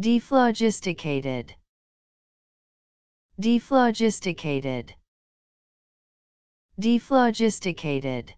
Dephlogisticated. Dephlogisticated. Dephlogisticated.